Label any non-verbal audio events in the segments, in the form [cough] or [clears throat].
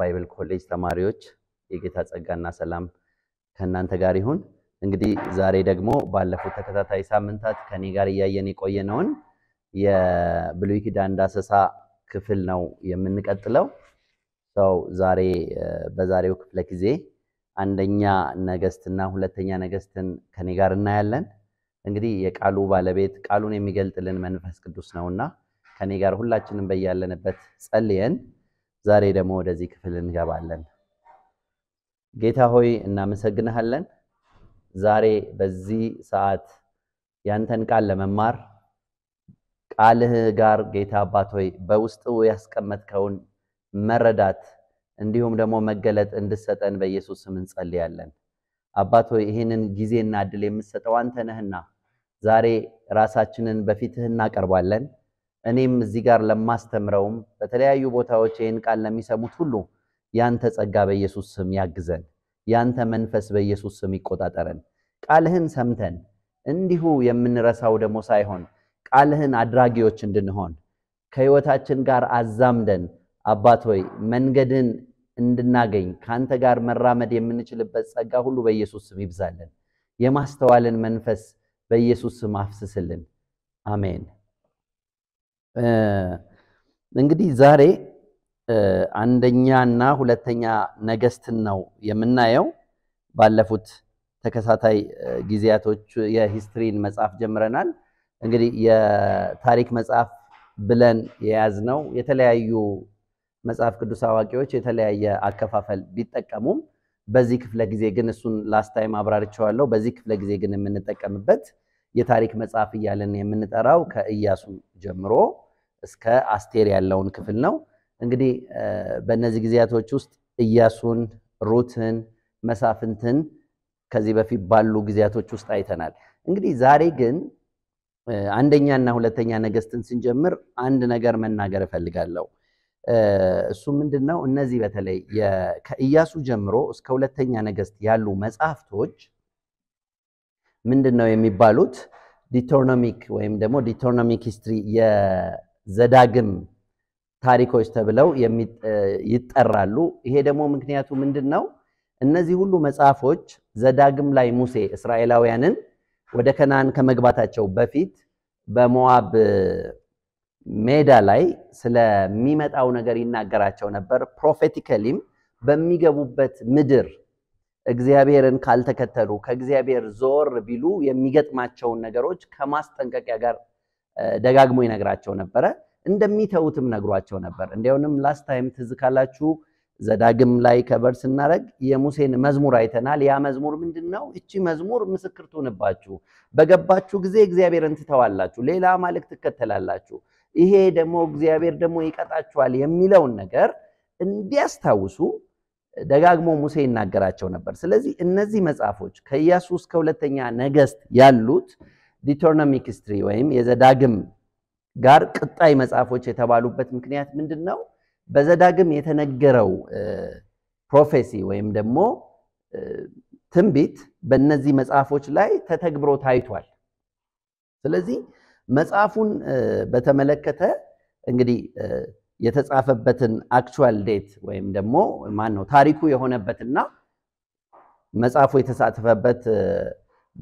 ባይብል ኮሌጅ ተማሪዎች የጌታ ጸጋና ሰላም ከእናንተ ጋር ይሁን። እንግዲህ ዛሬ ደግሞ ባለፉት ተከታታይ ሳምንታት ከኔ ጋር እያየን የቆየነውን የብሉይ ኪዳን ዳሰሳ ክፍል ነው የምንቀጥለው። ሰው ዛሬ በዛሬው ክፍለ ጊዜ አንደኛ ነገስትና ሁለተኛ ነገስትን ከኔ ጋር እናያለን። እንግዲህ የቃሉ ባለቤት ቃሉን የሚገልጥልን መንፈስ ቅዱስ ነውና ከኔ ጋር ሁላችንም በያለንበት ጸልየን ዛሬ ደግሞ ወደዚህ ክፍል እንገባለን። ጌታ ሆይ እናመሰግንሃለን። ዛሬ በዚህ ሰዓት ያንተን ቃል ለመማር ቃልህ ጋር ጌታ አባት ሆይ በውስጡ ያስቀመጥከውን መረዳት እንዲሁም ደግሞ መገለጥ እንድሰጠን በኢየሱስ ስም እንጸልያለን። አባት ሆይ ይህንን ጊዜና እድል የምትሰጠው አንተ ነህና ዛሬ ራሳችንን በፊትህ እናቀርባለን። እኔም እዚህ ጋር ለማስተምረውም በተለያዩ ቦታዎች ይህን ቃል ለሚሰሙት ሁሉ ያንተ ጸጋ በኢየሱስ ስም ያግዘን። ያንተ መንፈስ በኢየሱስ ስም ይቆጣጠረን። ቃልህን ሰምተን እንዲሁ የምንረሳው ደግሞ ሳይሆን ቃልህን አድራጊዎች እንድንሆን ከህይወታችን ጋር አዛምደን አባት ሆይ መንገድን እንድናገኝ ከአንተ ጋር መራመድ የምንችልበት ጸጋ ሁሉ በኢየሱስ ስም ይብዛልን። የማስተዋልን መንፈስ በኢየሱስ ስም አፍስስልን። አሜን። እንግዲህ ዛሬ አንደኛና ሁለተኛ ነገስትን ነው የምናየው። ባለፉት ተከታታይ ጊዜያቶች የሂስትሪን መጽሐፍ ጀምረናል። እንግዲህ የታሪክ መጽሐፍ ብለን የያዝነው የተለያዩ መጽሐፍ ቅዱስ አዋቂዎች የተለያየ አከፋፈል ቢጠቀሙም በዚህ ክፍለ ጊዜ ግን እሱን ላስታይም አብራርቸዋለሁ። በዚህ ክፍለ ጊዜ ግን የምንጠቀምበት የታሪክ መጽሐፍ እያለን የምንጠራው ከኢያሱ ጀምሮ እስከ አስቴር ያለውን ክፍል ነው። እንግዲህ በእነዚህ ጊዜያቶች ውስጥ ኢያሱን፣ ሩትን፣ መሳፍንትን ከዚህ በፊት ባሉ ጊዜያቶች ውስጥ አይተናል። እንግዲህ ዛሬ ግን አንደኛና ሁለተኛ ነገስትን ስንጀምር አንድ ነገር መናገር እፈልጋለሁ። እሱ ምንድን ነው? እነዚህ በተለይ ከኢያሱ ጀምሮ እስከ ሁለተኛ ነገስት ያሉ መጽሐፍቶች ምንድን ነው የሚባሉት? ዲቶርኖሚክ ወይም ደግሞ ዲቶርኖሚክ ሂስትሪ የዘዳግም ታሪኮች ተብለው ይጠራሉ። ይሄ ደግሞ ምክንያቱ ምንድን ነው? እነዚህ ሁሉ መጽሐፎች ዘዳግም ላይ ሙሴ እስራኤላውያንን ወደ ከነአን ከመግባታቸው በፊት በሞዓብ ሜዳ ላይ ስለሚመጣው ነገር ይናገራቸው ነበር። ፕሮፌቲካሊም በሚገቡበት ምድር እግዚአብሔርን ካልተከተሉ ከእግዚአብሔር ዞር ቢሉ የሚገጥማቸውን ነገሮች ከማስጠንቀቂያ ጋር ደጋግሞ ይነግራቸው ነበረ። እንደሚተውትም ነግሯቸው ነበር። እንዲያውም ላስት ታይም ትዝ ካላችሁ ዘዳግም ላይ ከበር ስናደርግ የሙሴን መዝሙር አይተናል። ያ መዝሙር ምንድን ነው? እቺ መዝሙር ምስክር ትሆንባችሁ፣ በገባችሁ ጊዜ እግዚአብሔርን ትተዋላችሁ፣ ሌላ ማልክ ትከተላላችሁ፣ ይሄ ደግሞ እግዚአብሔር ደግሞ ይቀጣችኋል የሚለውን ነገር እንዲያስታውሱ ደጋግሞ ሙሴ ይናገራቸው ነበር። ስለዚህ እነዚህ መጽሐፎች ከኢያሱ እስከ ሁለተኛ ነገስት ያሉት ዲቶርኖሚክ ሂስትሪ ወይም የዘዳግም ጋር ቅጣይ መጽሐፎች የተባሉበት ምክንያት ምንድን ነው? በዘዳግም የተነገረው ፕሮፌሲ ወይም ደግሞ ትንቢት በእነዚህ መጽሐፎች ላይ ተተግብሮ ታይቷል። ስለዚህ መጽሐፉን በተመለከተ እንግዲህ የተጻፈበትን አክቹዋል ዴት ወይም ደግሞ ማን ነው ታሪኩ የሆነበትና መጽሐፉ የተሳተፈበት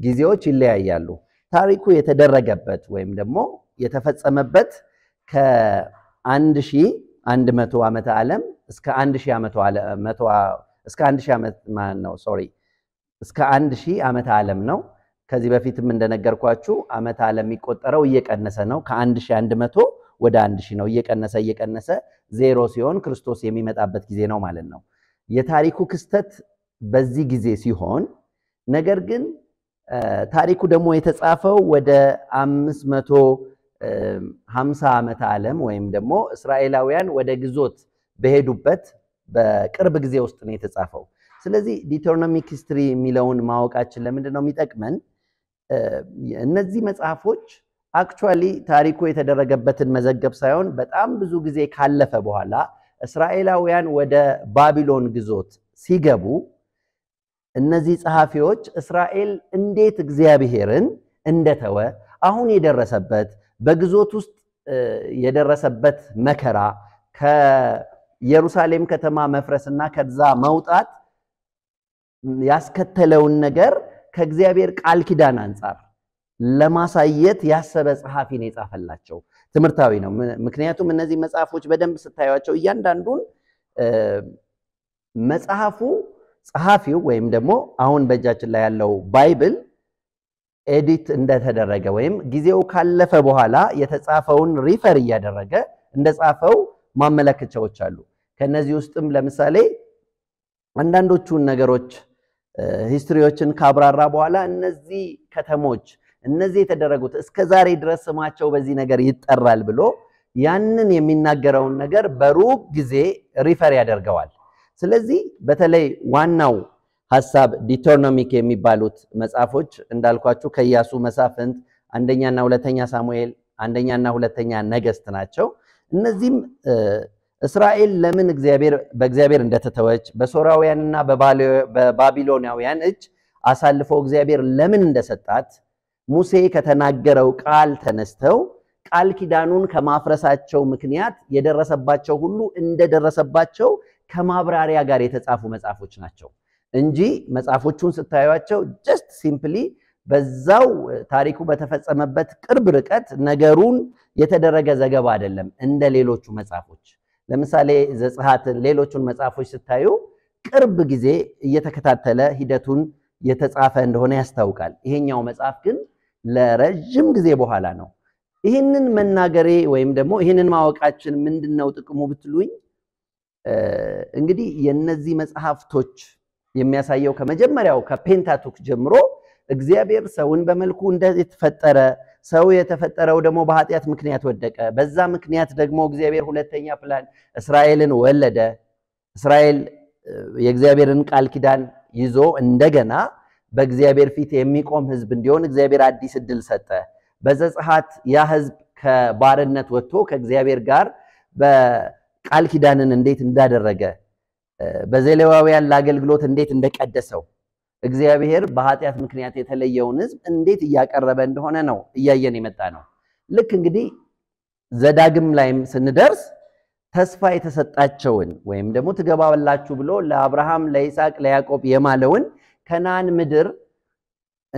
ጊዜዎች ይለያያሉ። ታሪኩ የተደረገበት ወይም ደግሞ የተፈጸመበት ዓመተ ዓለም እስከ 1000 ዓመተ ዓለም እስከ እስከ 1000 ዓመተ ዓለም ነው። ከዚህ በፊትም እንደነገርኳችሁ ዓመተ ዓለም የሚቆጠረው እየቀነሰ ነው ከ1100 ወደ አንድ ሺህ ነው። እየቀነሰ እየቀነሰ ዜሮ ሲሆን ክርስቶስ የሚመጣበት ጊዜ ነው ማለት ነው። የታሪኩ ክስተት በዚህ ጊዜ ሲሆን ነገር ግን ታሪኩ ደግሞ የተጻፈው ወደ አምስት መቶ ሀምሳ ዓመት ዓለም ወይም ደግሞ እስራኤላውያን ወደ ግዞት በሄዱበት በቅርብ ጊዜ ውስጥ ነው የተጻፈው። ስለዚህ ዲተርኖሚክ ሂስትሪ የሚለውን ማወቃችን ለምንድን ነው የሚጠቅመን? እነዚህ መጽሐፎች አክቹዋሊ ታሪኩ የተደረገበትን መዘገብ ሳይሆን በጣም ብዙ ጊዜ ካለፈ በኋላ እስራኤላውያን ወደ ባቢሎን ግዞት ሲገቡ እነዚህ ጸሐፊዎች እስራኤል እንዴት እግዚአብሔርን እንደተወ አሁን የደረሰበት በግዞት ውስጥ የደረሰበት መከራ ከኢየሩሳሌም ከተማ መፍረስና ከዛ መውጣት ያስከተለውን ነገር ከእግዚአብሔር ቃል ኪዳን አንጻር ለማሳየት ያሰበ ጸሐፊ ነው የጻፈላቸው። ትምህርታዊ ነው። ምክንያቱም እነዚህ መጽሐፎች በደንብ ስታዩቸው እያንዳንዱን መጽሐፉ ጸሐፊው ወይም ደግሞ አሁን በእጃችን ላይ ያለው ባይብል ኤዲት እንደተደረገ ወይም ጊዜው ካለፈ በኋላ የተጻፈውን ሪፈር እያደረገ እንደጻፈው ማመለከቻዎች አሉ። ከነዚህ ውስጥም ለምሳሌ አንዳንዶቹን ነገሮች ሂስትሪዎችን ካብራራ በኋላ እነዚህ ከተሞች እነዚህ የተደረጉት እስከ ዛሬ ድረስ ስማቸው በዚህ ነገር ይጠራል ብሎ ያንን የሚናገረውን ነገር በሩቅ ጊዜ ሪፈር ያደርገዋል። ስለዚህ በተለይ ዋናው ሀሳብ ዲቶርኖሚክ የሚባሉት መጽሐፎች እንዳልኳችሁ ከኢያሱ መሳፍንት፣ አንደኛና ሁለተኛ ሳሙኤል፣ አንደኛና ሁለተኛ ነገስት ናቸው። እነዚህም እስራኤል ለምን በእግዚአብሔር እንደተተወች በሶራውያንና በባቢሎናውያን እጅ አሳልፎ እግዚአብሔር ለምን እንደሰጣት ሙሴ ከተናገረው ቃል ተነስተው ቃል ኪዳኑን ከማፍረሳቸው ምክንያት የደረሰባቸው ሁሉ እንደደረሰባቸው ከማብራሪያ ጋር የተጻፉ መጽሐፎች ናቸው እንጂ መጽሐፎቹን ስታዩቸው ጀስት ሲምፕሊ በዛው ታሪኩ በተፈጸመበት ቅርብ ርቀት ነገሩን የተደረገ ዘገባ አይደለም። እንደ ሌሎቹ መጽሐፎች ለምሳሌ ዘጸአትን፣ ሌሎቹን መጽሐፎች ስታዩ ቅርብ ጊዜ እየተከታተለ ሂደቱን የተጻፈ እንደሆነ ያስታውቃል። ይሄኛው መጽሐፍ ግን ለረጅም ጊዜ በኋላ ነው። ይህንን መናገሬ ወይም ደግሞ ይህንን ማወቃችን ምንድን ነው ጥቅሙ ብትሉኝ፣ እንግዲህ የነዚህ መጽሐፍቶች የሚያሳየው ከመጀመሪያው ከፔንታቱክ ጀምሮ እግዚአብሔር ሰውን በመልኩ እንደተፈጠረ ሰው የተፈጠረው ደግሞ በኃጢአት ምክንያት ወደቀ። በዛ ምክንያት ደግሞ እግዚአብሔር ሁለተኛ ፕላን እስራኤልን ወለደ። እስራኤል የእግዚአብሔርን ቃል ኪዳን ይዞ እንደገና በእግዚአብሔር ፊት የሚቆም ህዝብ እንዲሆን እግዚአብሔር አዲስ እድል ሰጠ። በዘጸአት ያ ህዝብ ከባርነት ወጥቶ ከእግዚአብሔር ጋር በቃል ኪዳንን እንዴት እንዳደረገ በዘሌዋውያን ለአገልግሎት እንዴት እንደቀደሰው እግዚአብሔር በኃጢአት ምክንያት የተለየውን ህዝብ እንዴት እያቀረበ እንደሆነ ነው እያየን የመጣ ነው። ልክ እንግዲህ ዘዳግም ላይም ስንደርስ ተስፋ የተሰጣቸውን ወይም ደግሞ ትገባላችሁ ብሎ ለአብርሃም፣ ለይስሐቅ፣ ለያዕቆብ የማለውን ከናን ምድር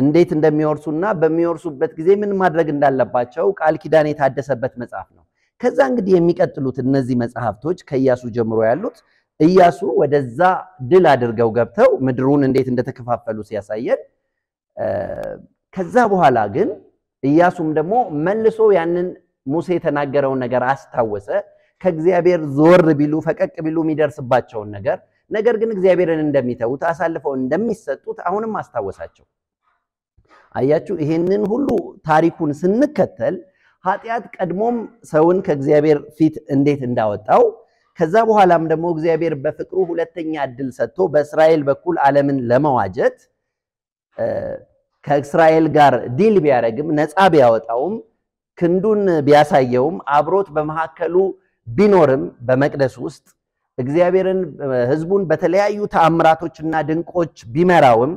እንዴት እንደሚወርሱና በሚወርሱበት ጊዜ ምን ማድረግ እንዳለባቸው ቃል ኪዳን የታደሰበት መጽሐፍ ነው። ከዛ እንግዲህ የሚቀጥሉት እነዚህ መጽሐፍቶች ከኢያሱ ጀምሮ ያሉት ኢያሱ ወደዛ ድል አድርገው ገብተው ምድሩን እንዴት እንደተከፋፈሉ ሲያሳየን፣ ከዛ በኋላ ግን ኢያሱም ደግሞ መልሶ ያንን ሙሴ የተናገረውን ነገር አስታወሰ። ከእግዚአብሔር ዞር ቢሉ ፈቀቅ ቢሉ የሚደርስባቸውን ነገር ነገር ግን እግዚአብሔርን እንደሚተዉት አሳልፈው እንደሚሰጡት አሁንም አስታወሳቸው። አያችሁ፣ ይህንን ሁሉ ታሪኩን ስንከተል ኃጢአት ቀድሞም ሰውን ከእግዚአብሔር ፊት እንዴት እንዳወጣው ከዛ በኋላም ደግሞ እግዚአብሔር በፍቅሩ ሁለተኛ እድል ሰጥቶ በእስራኤል በኩል ዓለምን ለመዋጀት ከእስራኤል ጋር ዲል ቢያደረግም ነፃ ቢያወጣውም ክንዱን ቢያሳየውም አብሮት በመካከሉ ቢኖርም በመቅደስ ውስጥ እግዚአብሔርን ህዝቡን በተለያዩ ተአምራቶችና ድንቆች ቢመራውም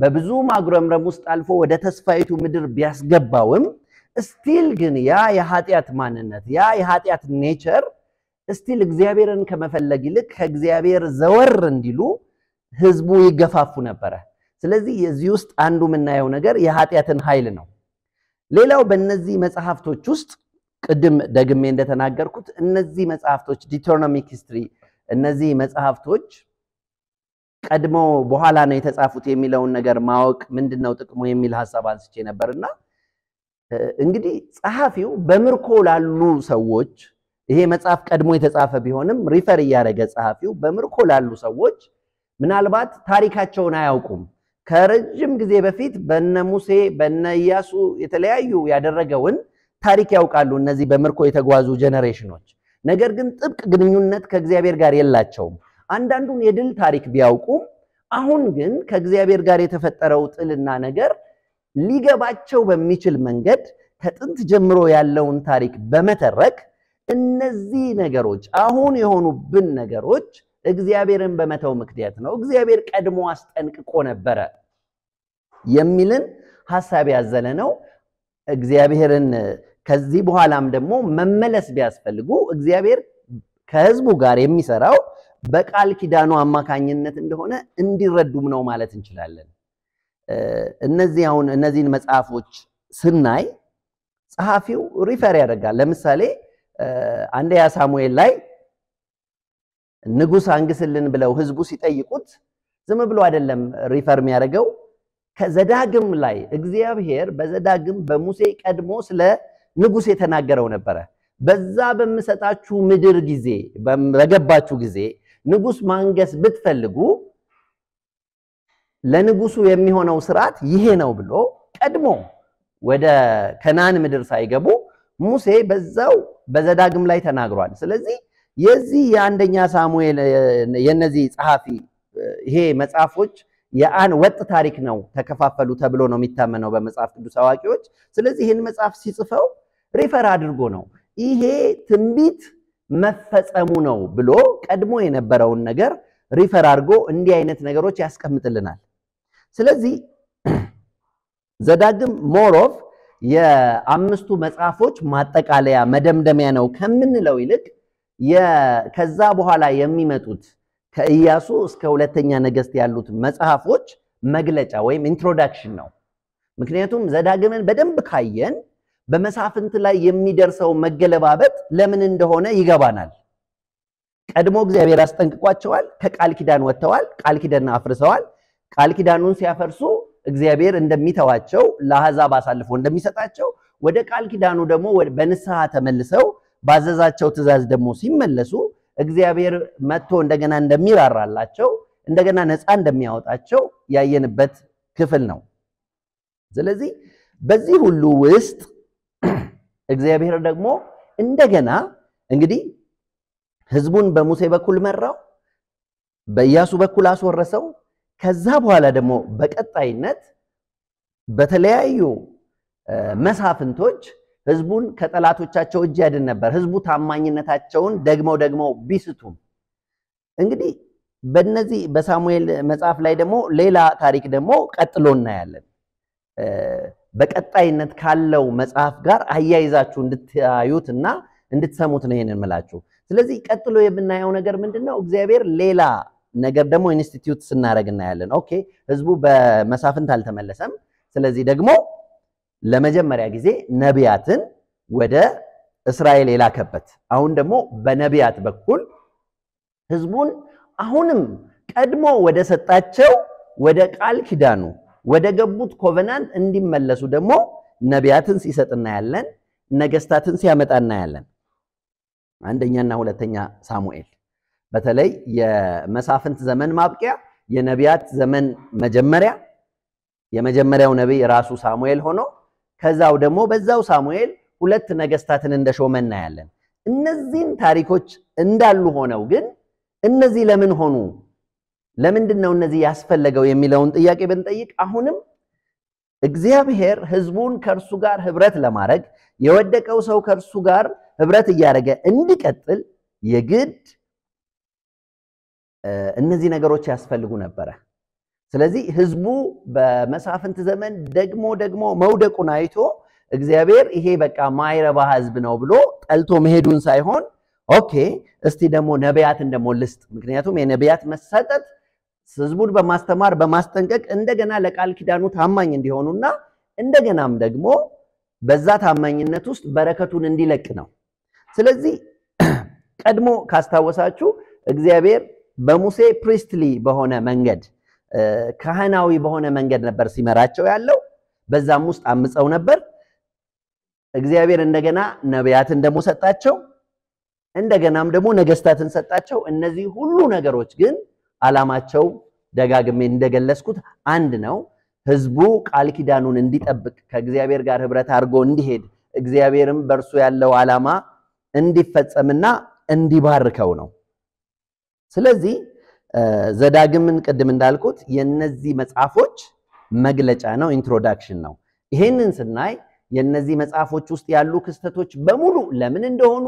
በብዙ ማጉረምረም ውስጥ አልፎ ወደ ተስፋይቱ ምድር ቢያስገባውም ስቲል ግን ያ የኃጢአት ማንነት ያ የኃጢአት ኔቸር ስቲል እግዚአብሔርን ከመፈለግ ይልቅ ከእግዚአብሔር ዘወር እንዲሉ ህዝቡ ይገፋፉ ነበረ። ስለዚህ የዚህ ውስጥ አንዱ የምናየው ነገር የኃጢአትን ኃይል ነው። ሌላው በእነዚህ መጽሐፍቶች ውስጥ ቅድም ደግሜ እንደተናገርኩት እነዚህ መጽሐፍቶች ዲቶርኖሚክ ሂስትሪ እነዚህ መጽሐፍቶች ቀድሞ በኋላ ነው የተጻፉት የሚለውን ነገር ማወቅ ምንድን ነው ጥቅሙ የሚል ሀሳብ አንስቼ ነበርና እንግዲህ ጸሐፊው በምርኮ ላሉ ሰዎች ይሄ መጽሐፍ ቀድሞ የተጻፈ ቢሆንም ሪፈር እያደረገ ጸሐፊው በምርኮ ላሉ ሰዎች ምናልባት ታሪካቸውን አያውቁም። ከረጅም ጊዜ በፊት በነ ሙሴ በነ ኢያሱ የተለያዩ ያደረገውን ታሪክ ያውቃሉ እነዚህ በምርኮ የተጓዙ ጀነሬሽኖች። ነገር ግን ጥብቅ ግንኙነት ከእግዚአብሔር ጋር የላቸውም። አንዳንዱን የድል ታሪክ ቢያውቁም አሁን ግን ከእግዚአብሔር ጋር የተፈጠረው ጥልና ነገር ሊገባቸው በሚችል መንገድ ከጥንት ጀምሮ ያለውን ታሪክ በመተረክ እነዚህ ነገሮች አሁን የሆኑብን ነገሮች እግዚአብሔርን በመተው ምክንያት ነው፣ እግዚአብሔር ቀድሞ አስጠንቅቆ ነበረ የሚልን ሐሳብ ያዘለ ነው። እግዚአብሔርን ከዚህ በኋላም ደግሞ መመለስ ቢያስፈልጉ እግዚአብሔር ከህዝቡ ጋር የሚሰራው በቃል ኪዳኑ አማካኝነት እንደሆነ እንዲረዱም ነው ማለት እንችላለን። እነዚህ አሁን እነዚህን መጽሐፎች ስናይ ጸሐፊው ሪፈር ያደርጋል። ለምሳሌ አንደኛ ሳሙኤል ላይ ንጉሥ አንግስልን ብለው ህዝቡ ሲጠይቁት ዝም ብሎ አይደለም ሪፈር የሚያደርገው ከዘዳግም ላይ እግዚአብሔር በዘዳግም በሙሴ ቀድሞ ስለ ንጉስ የተናገረው ነበረ። በዛ በምሰጣችሁ ምድር ጊዜ በገባችሁ ጊዜ ንጉስ ማንገስ ብትፈልጉ ለንጉሱ የሚሆነው ስርዓት ይሄ ነው ብሎ ቀድሞ ወደ ከናን ምድር ሳይገቡ ሙሴ በዛው በዘዳግም ላይ ተናግሯል። ስለዚህ የዚህ የአንደኛ ሳሙኤል የነዚህ ጸሐፊ ይሄ መጽሐፎች የአን ወጥ ታሪክ ነው ተከፋፈሉ ተብሎ ነው የሚታመነው በመጽሐፍ ቅዱስ አዋቂዎች። ስለዚህ ይህን መጽሐፍ ሲጽፈው ሪፈር አድርጎ ነው ይሄ ትንቢት መፈጸሙ ነው ብሎ ቀድሞ የነበረውን ነገር ሪፈር አድርጎ እንዲህ አይነት ነገሮች ያስቀምጥልናል። ስለዚህ ዘዳግም ሞሮፍ የአምስቱ መጽሐፎች ማጠቃለያ መደምደሚያ ነው ከምንለው ይልቅ ከዛ በኋላ የሚመጡት ከኢያሱ እስከ ሁለተኛ ነገስት ያሉት መጽሐፎች መግለጫ ወይም ኢንትሮዳክሽን ነው። ምክንያቱም ዘዳግምን በደንብ ካየን በመሳፍንት ላይ የሚደርሰው መገለባበጥ ለምን እንደሆነ ይገባናል። ቀድሞ እግዚአብሔር አስጠንቅቋቸዋል። ከቃል ኪዳን ወጥተዋል። ቃል ኪዳን አፍርሰዋል። ቃል ኪዳኑን ሲያፈርሱ እግዚአብሔር እንደሚተዋቸው ለአሕዛብ አሳልፎ እንደሚሰጣቸው ወደ ቃል ኪዳኑ ደግሞ በንስሐ ተመልሰው ባዘዛቸው ትእዛዝ ደግሞ ሲመለሱ እግዚአብሔር መጥቶ እንደገና እንደሚራራላቸው እንደገና ነፃ እንደሚያወጣቸው ያየንበት ክፍል ነው። ስለዚህ በዚህ ሁሉ ውስጥ እግዚአብሔር ደግሞ እንደገና እንግዲህ ህዝቡን በሙሴ በኩል መራው፣ በኢያሱ በኩል አስወረሰው። ከዛ በኋላ ደግሞ በቀጣይነት በተለያዩ መሳፍንቶች ህዝቡን ከጠላቶቻቸው እጅ ያድን ነበር። ህዝቡ ታማኝነታቸውን ደግመው ደግመው ቢስቱም እንግዲህ በነዚህ በሳሙኤል መጽሐፍ ላይ ደግሞ ሌላ ታሪክ ደግሞ ቀጥሎ እናያለን። በቀጣይነት ካለው መጽሐፍ ጋር አያይዛችሁ እንድታዩትና እንድትሰሙት ነው ይሄንን ምላችሁ። ስለዚህ ቀጥሎ የምናየው ነገር ምንድን ነው? እግዚአብሔር ሌላ ነገር ደግሞ ኢንስቲትዩት ስናደረግ እናያለን። ኦኬ ህዝቡ በመሳፍንት አልተመለሰም። ስለዚህ ደግሞ ለመጀመሪያ ጊዜ ነቢያትን ወደ እስራኤል የላከበት፣ አሁን ደግሞ በነቢያት በኩል ህዝቡን አሁንም ቀድሞ ወደ ሰጣቸው ወደ ቃል ኪዳኑ ወደ ገቡት ኮቨናንት እንዲመለሱ ደግሞ ነቢያትን ሲሰጥ እናያለን። ነገስታትን ሲያመጣ እናያለን። አንደኛና ሁለተኛ ሳሙኤል በተለይ የመሳፍንት ዘመን ማብቂያ የነቢያት ዘመን መጀመሪያ የመጀመሪያው ነቢይ ራሱ ሳሙኤል ሆኖ ከዛው ደግሞ በዛው ሳሙኤል ሁለት ነገስታትን እንደሾመ እናያለን። እነዚህን ታሪኮች እንዳሉ ሆነው ግን እነዚህ ለምን ሆኑ ለምንድን ነው እነዚህ ያስፈለገው የሚለውን ጥያቄ ብንጠይቅ አሁንም እግዚአብሔር ህዝቡን ከእርሱ ጋር ህብረት ለማድረግ የወደቀው ሰው ከእርሱ ጋር ህብረት እያደረገ እንዲቀጥል የግድ እነዚህ ነገሮች ያስፈልጉ ነበረ። ስለዚህ ህዝቡ በመሳፍንት ዘመን ደግሞ ደግሞ መውደቁን አይቶ እግዚአብሔር ይሄ በቃ ማይረባ ህዝብ ነው ብሎ ጠልቶ መሄዱን ሳይሆን ኦኬ፣ እስቲ ደግሞ ነቢያትን ደግሞ ልስጥ። ምክንያቱም የነቢያት መሰጠት ህዝቡን በማስተማር በማስጠንቀቅ እንደገና ለቃል ኪዳኑ ታማኝ እንዲሆኑና እንደገናም ደግሞ በዛ ታማኝነት ውስጥ በረከቱን እንዲለቅ ነው። ስለዚህ [clears throat] ቀድሞ ካስታወሳችሁ እግዚአብሔር በሙሴ ፕሪስትሊ በሆነ መንገድ ካህናዊ በሆነ መንገድ ነበር ሲመራቸው ያለው። በዛም ውስጥ አምፀው ነበር። እግዚአብሔር እንደገና ነቢያትን ደግሞ ሰጣቸው። እንደገናም ደግሞ ነገስታትን ሰጣቸው። እነዚህ ሁሉ ነገሮች ግን ዓላማቸው ደጋግሜ እንደገለጽኩት አንድ ነው። ህዝቡ ቃል ኪዳኑን እንዲጠብቅ ከእግዚአብሔር ጋር ህብረት አድርጎ እንዲሄድ እግዚአብሔርም በእርሱ ያለው ዓላማ እንዲፈጸምና እንዲባርከው ነው። ስለዚህ ዘዳግምን ቅድም እንዳልኩት የነዚህ መጽሐፎች መግለጫ ነው፣ ኢንትሮዳክሽን ነው። ይህንን ስናይ የነዚህ መጽሐፎች ውስጥ ያሉ ክስተቶች በሙሉ ለምን እንደሆኑ፣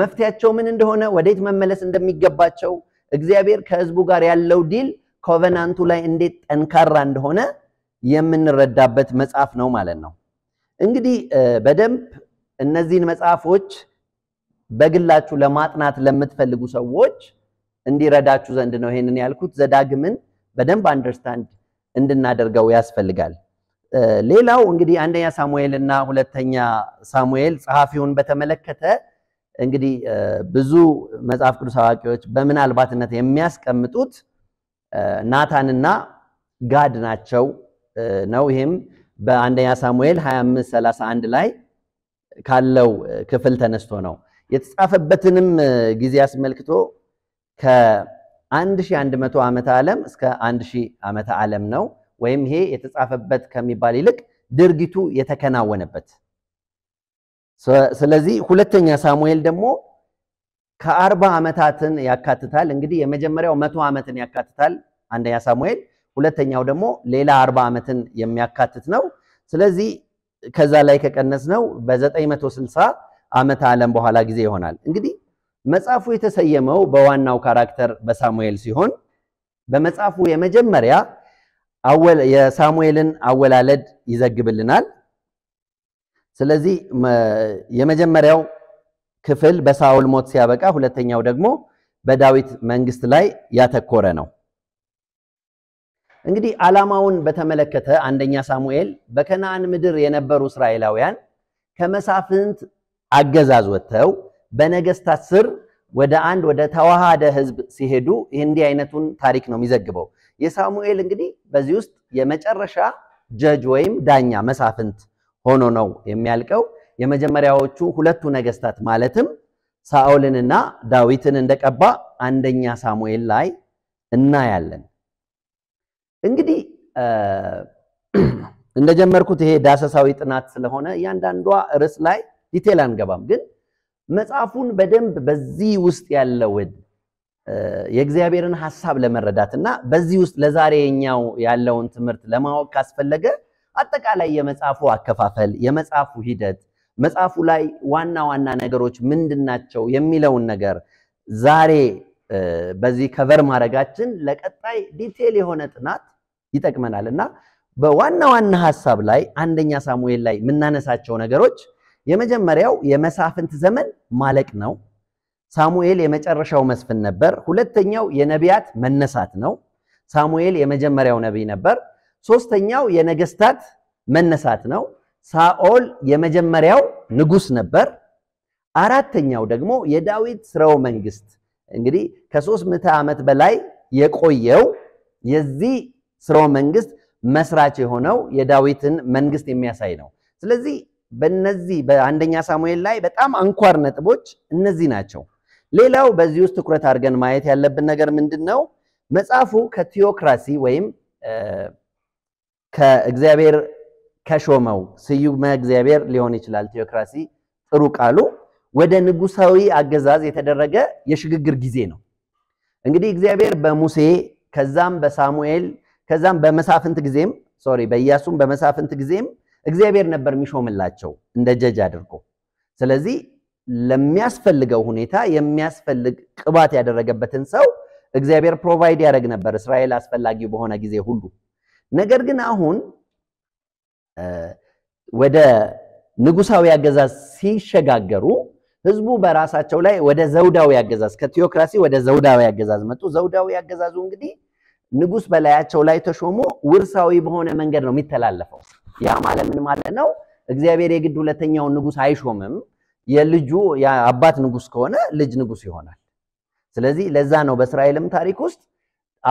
መፍትያቸው ምን እንደሆነ፣ ወዴት መመለስ እንደሚገባቸው እግዚአብሔር ከህዝቡ ጋር ያለው ዲል ኮቨናንቱ ላይ እንዴት ጠንካራ እንደሆነ የምንረዳበት መጽሐፍ ነው ማለት ነው። እንግዲህ በደንብ እነዚህን መጽሐፎች በግላችሁ ለማጥናት ለምትፈልጉ ሰዎች እንዲረዳችሁ ዘንድ ነው ይሄንን ያልኩት። ዘዳግምን በደንብ አንደርስታንድ እንድናደርገው ያስፈልጋል። ሌላው እንግዲህ አንደኛ ሳሙኤል እና ሁለተኛ ሳሙኤል ጸሐፊውን በተመለከተ እንግዲህ ብዙ መጽሐፍ ቅዱስ አዋቂዎች በምናልባትነት የሚያስቀምጡት ናታንና ጋድ ናቸው ነው። ይህም በአንደኛ ሳሙኤል 2531 ላይ ካለው ክፍል ተነስቶ ነው። የተጻፈበትንም ጊዜ አስመልክቶ ከ1100 ዓመተ ዓለም እስከ 1000 ዓመተ ዓለም ነው። ወይም ይሄ የተጻፈበት ከሚባል ይልቅ ድርጊቱ የተከናወነበት ስለዚህ ሁለተኛ ሳሙኤል ደግሞ ከአርባ ዓመታትን ያካትታል። እንግዲህ የመጀመሪያው መቶ ዓመትን ያካትታል አንደኛ ሳሙኤል፣ ሁለተኛው ደግሞ ሌላ አርባ ዓመትን የሚያካትት ነው። ስለዚህ ከዛ ላይ ከቀነስ ነው በ960 አመት ዓለም በኋላ ጊዜ ይሆናል። እንግዲህ መጽሐፉ የተሰየመው በዋናው ካራክተር በሳሙኤል ሲሆን በመጽሐፉ የመጀመሪያ የሳሙኤልን አወላለድ ይዘግብልናል። ስለዚህ የመጀመሪያው ክፍል በሳውል ሞት ሲያበቃ፣ ሁለተኛው ደግሞ በዳዊት መንግስት ላይ ያተኮረ ነው። እንግዲህ ዓላማውን በተመለከተ አንደኛ ሳሙኤል በከነአን ምድር የነበሩ እስራኤላውያን ከመሳፍንት አገዛዝ ወጥተው በነገስታት ስር ወደ አንድ ወደ ተዋሃደ ህዝብ ሲሄዱ እንዲህ አይነቱን ታሪክ ነው የሚዘግበው። የሳሙኤል እንግዲህ በዚህ ውስጥ የመጨረሻ ጀጅ ወይም ዳኛ መሳፍንት ሆኖ ነው የሚያልቀው። የመጀመሪያዎቹ ሁለቱ ነገስታት ማለትም ሳኦልንና ዳዊትን እንደቀባ አንደኛ ሳሙኤል ላይ እናያለን። እንግዲህ [clears throat] እንደጀመርኩት ይሄ ዳሰሳዊ ጥናት ስለሆነ እያንዳንዷ ርዕስ ላይ ዲቴል አንገባም፣ ግን መጽሐፉን በደንብ በዚህ ውስጥ ያለውን የእግዚአብሔርን ሐሳብ ለመረዳትና በዚህ ውስጥ ለዛሬ የኛው ያለውን ትምህርት ለማወቅ ካስፈለገ አጠቃላይ የመጽሐፉ አከፋፈል፣ የመጽሐፉ ሂደት፣ መጽሐፉ ላይ ዋና ዋና ነገሮች ምንድናቸው የሚለውን ነገር ዛሬ በዚህ ከቨር ማድረጋችን ለቀጣይ ዲቴል የሆነ ጥናት ይጠቅመናል እና በዋና ዋና ሀሳብ ላይ አንደኛ ሳሙኤል ላይ የምናነሳቸው ነገሮች የመጀመሪያው የመሳፍንት ዘመን ማለቅ ነው። ሳሙኤል የመጨረሻው መስፍን ነበር። ሁለተኛው የነቢያት መነሳት ነው። ሳሙኤል የመጀመሪያው ነቢይ ነበር። ሶስተኛው የነገስታት መነሳት ነው። ሳኦል የመጀመሪያው ንጉስ ነበር። አራተኛው ደግሞ የዳዊት ስርወ መንግስት እንግዲህ ከሶስት ምዕተ ዓመት በላይ የቆየው የዚህ ስርወ መንግስት መስራች የሆነው የዳዊትን መንግስት የሚያሳይ ነው። ስለዚህ በነዚህ በአንደኛ ሳሙኤል ላይ በጣም አንኳር ነጥቦች እነዚህ ናቸው። ሌላው በዚህ ውስጥ ትኩረት አድርገን ማየት ያለብን ነገር ምንድን ነው? መጽሐፉ ከቴዎክራሲ ወይም ከእግዚአብሔር ከሾመው ስዩመ እግዚአብሔር ሊሆን ይችላል። ቴዎክራሲ ጥሩ ቃሉ ወደ ንጉሳዊ አገዛዝ የተደረገ የሽግግር ጊዜ ነው። እንግዲህ እግዚአብሔር በሙሴ ከዛም በሳሙኤል ከዛም በመሳፍንት ጊዜም ሶሪ በኢያሱም በመሳፍንት ጊዜም እግዚአብሔር ነበር የሚሾምላቸው እንደ ጀጅ አድርጎ። ስለዚህ ለሚያስፈልገው ሁኔታ የሚያስፈልግ ቅባት ያደረገበትን ሰው እግዚአብሔር ፕሮቫይድ ያደረግ ነበር፣ እስራኤል አስፈላጊው በሆነ ጊዜ ሁሉ ነገር ግን አሁን ወደ ንጉሳዊ አገዛዝ ሲሸጋገሩ ህዝቡ በራሳቸው ላይ ወደ ዘውዳዊ አገዛዝ ከቴዎክራሲ ወደ ዘውዳዊ አገዛዝ መጡ። ዘውዳዊ አገዛዙ እንግዲህ ንጉስ በላያቸው ላይ ተሾሞ ውርሳዊ በሆነ መንገድ ነው የሚተላለፈው። ያ ማለት ምን ማለት ነው? እግዚአብሔር የግድ ሁለተኛውን ንጉስ አይሾምም። የልጁ አባት ንጉስ ከሆነ ልጅ ንጉስ ይሆናል። ስለዚህ ለዛ ነው በእስራኤልም ታሪክ ውስጥ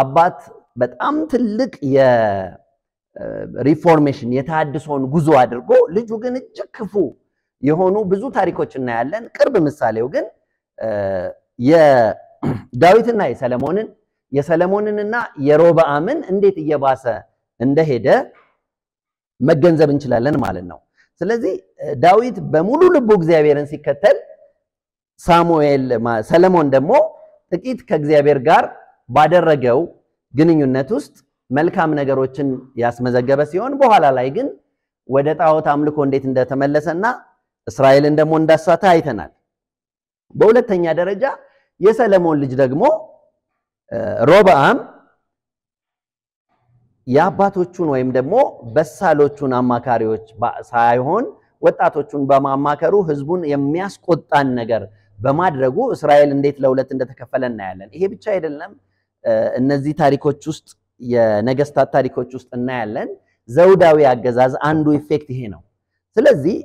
አባት በጣም ትልቅ የሪፎርሜሽን የተሃድሶውን ጉዞ አድርጎ ልጁ ግን እጅግ ክፉ የሆኑ ብዙ ታሪኮች እናያለን። ቅርብ ምሳሌው ግን የዳዊትና የሰለሞንን የሰለሞንንና የሮብዓምን እንዴት እየባሰ እንደሄደ መገንዘብ እንችላለን ማለት ነው። ስለዚህ ዳዊት በሙሉ ልቡ እግዚአብሔርን ሲከተል፣ ሳሙኤል ሰለሞን ደግሞ ጥቂት ከእግዚአብሔር ጋር ባደረገው ግንኙነት ውስጥ መልካም ነገሮችን ያስመዘገበ ሲሆን በኋላ ላይ ግን ወደ ጣዖት አምልኮ እንዴት እንደተመለሰና እስራኤልን ደግሞ እንዳሳተ አይተናል። በሁለተኛ ደረጃ የሰለሞን ልጅ ደግሞ ሮብዓም የአባቶቹን ወይም ደግሞ በሳሎቹን አማካሪዎች ሳይሆን ወጣቶቹን በማማከሩ ህዝቡን የሚያስቆጣን ነገር በማድረጉ እስራኤል እንዴት ለሁለት እንደተከፈለ እናያለን። ይሄ ብቻ አይደለም። እነዚህ ታሪኮች ውስጥ የነገስታት ታሪኮች ውስጥ እናያለን። ዘውዳዊ አገዛዝ አንዱ ኢፌክት ይሄ ነው። ስለዚህ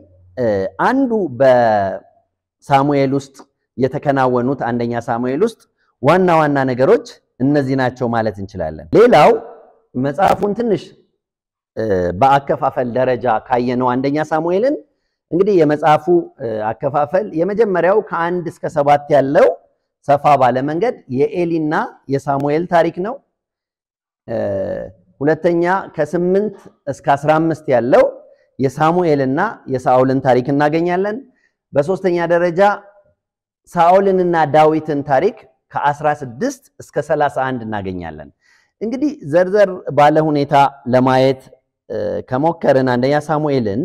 አንዱ በሳሙኤል ውስጥ የተከናወኑት አንደኛ ሳሙኤል ውስጥ ዋና ዋና ነገሮች እነዚህ ናቸው ማለት እንችላለን። ሌላው መጽሐፉን ትንሽ በአከፋፈል ደረጃ ካየነው አንደኛ ሳሙኤልን እንግዲህ የመጽሐፉ አከፋፈል የመጀመሪያው ከአንድ እስከ ሰባት ያለው ሰፋ ባለ መንገድ የኤሊና የሳሙኤል ታሪክ ነው። ሁለተኛ ከስምንት እስከ አስራ አምስት ያለው የሳሙኤልና የሳኦልን ታሪክ እናገኛለን። በሶስተኛ ደረጃ ሳኦልንና ዳዊትን ታሪክ ከ16 እስከ 31 እናገኛለን። እንግዲህ ዘርዘር ባለ ሁኔታ ለማየት ከሞከርን አንደኛ ሳሙኤልን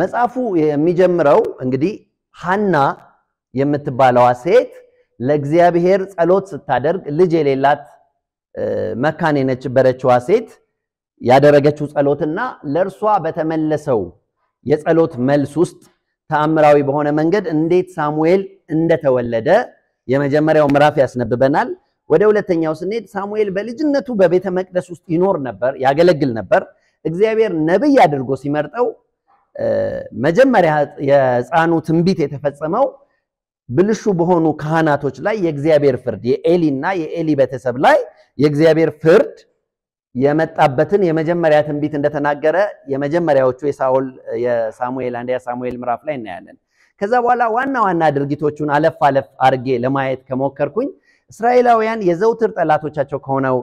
መጽሐፉ የሚጀምረው እንግዲህ ሐና የምትባለዋ ሴት ለእግዚአብሔር ጸሎት ስታደርግ ልጅ የሌላት መካን የነበረችዋ ሴት ያደረገችው ጸሎትና ለእርሷ በተመለሰው የጸሎት መልስ ውስጥ ተአምራዊ በሆነ መንገድ እንዴት ሳሙኤል እንደተወለደ የመጀመሪያው ምዕራፍ ያስነብበናል። ወደ ሁለተኛው ስንሄድ ሳሙኤል በልጅነቱ በቤተ መቅደስ ውስጥ ይኖር ነበር፣ ያገለግል ነበር። እግዚአብሔር ነብይ አድርጎ ሲመርጠው መጀመሪያ የሕፃኑ ትንቢት የተፈጸመው ብልሹ በሆኑ ካህናቶች ላይ የእግዚአብሔር ፍርድ የኤሊና የኤሊ ቤተሰብ ላይ የእግዚአብሔር ፍርድ የመጣበትን የመጀመሪያ ትንቢት እንደተናገረ የመጀመሪያዎቹ የሳኦል የሳሙኤል አንደኛ ሳሙኤል ምዕራፍ ላይ እናያለን። ከዛ በኋላ ዋና ዋና ድርጊቶቹን አለፍ አለፍ አርጌ ለማየት ከሞከርኩኝ እስራኤላውያን የዘውትር ጠላቶቻቸው ከሆነው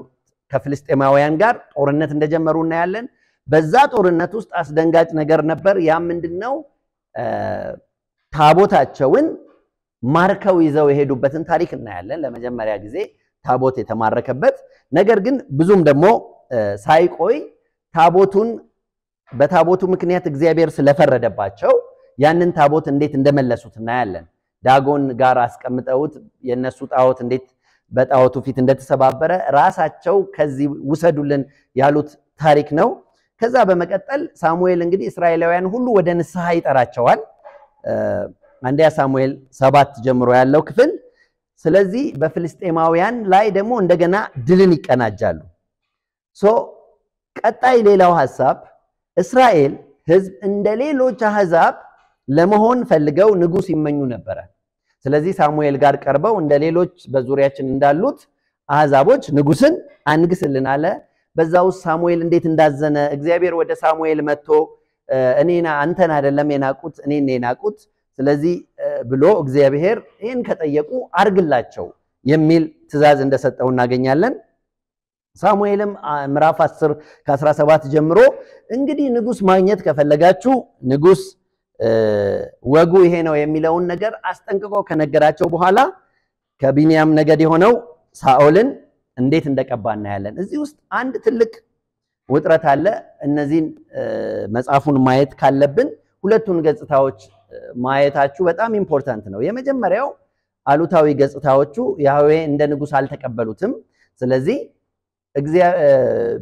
ከፍልስጤማውያን ጋር ጦርነት እንደጀመሩ እናያለን። በዛ ጦርነት ውስጥ አስደንጋጭ ነገር ነበር። ያ ምንድን ነው? ታቦታቸውን ማርከው ይዘው የሄዱበትን ታሪክ እናያለን። ለመጀመሪያ ጊዜ ታቦት የተማረከበት ነገር ግን ብዙም ደግሞ ሳይቆይ ታቦቱን በታቦቱ ምክንያት እግዚአብሔር ስለፈረደባቸው ያንን ታቦት እንዴት እንደመለሱት እናያለን። ዳጎን ጋር አስቀምጠውት የነሱ ጣዖት እንዴት በጣዖቱ ፊት እንደተሰባበረ ራሳቸው ከዚህ ውሰዱልን ያሉት ታሪክ ነው። ከዛ በመቀጠል ሳሙኤል እንግዲህ እስራኤላውያን ሁሉ ወደ ንስሐ ይጠራቸዋል። አንደኛ ሳሙኤል ሰባት ጀምሮ ያለው ክፍል። ስለዚህ በፍልስጤማውያን ላይ ደግሞ እንደገና ድልን ይቀናጃሉ። ሶ ቀጣይ ሌላው ሐሳብ እስራኤል ህዝብ እንደ ሌሎች አህዛብ ለመሆን ፈልገው ንጉስ ይመኙ ነበረ። ስለዚህ ሳሙኤል ጋር ቀርበው እንደ ሌሎች በዙሪያችን እንዳሉት አህዛቦች ንጉስን አንግስልን አለ። በዛ ውስጥ ሳሙኤል እንዴት እንዳዘነ እግዚአብሔር ወደ ሳሙኤል መጥቶ እኔና አንተን አይደለም የናቁት እኔን የናቁት ስለዚህ ብሎ እግዚአብሔር ይህን ከጠየቁ አርግላቸው የሚል ትእዛዝ እንደሰጠው እናገኛለን። ሳሙኤልም ምዕራፍ 10 ከ17 ጀምሮ እንግዲህ ንጉስ ማግኘት ከፈለጋችሁ ንጉስ ወጉ ይሄ ነው የሚለውን ነገር አስጠንቅቆ ከነገራቸው በኋላ ከቢንያም ነገድ የሆነው ሳኦልን እንዴት እንደቀባ እናያለን። እዚህ ውስጥ አንድ ትልቅ ውጥረት አለ። እነዚህን መጽሐፉን ማየት ካለብን ሁለቱን ገጽታዎች ማየታችሁ በጣም ኢምፖርታንት ነው። የመጀመሪያው አሉታዊ ገጽታዎቹ ያህዌ እንደ ንጉስ አልተቀበሉትም። ስለዚህ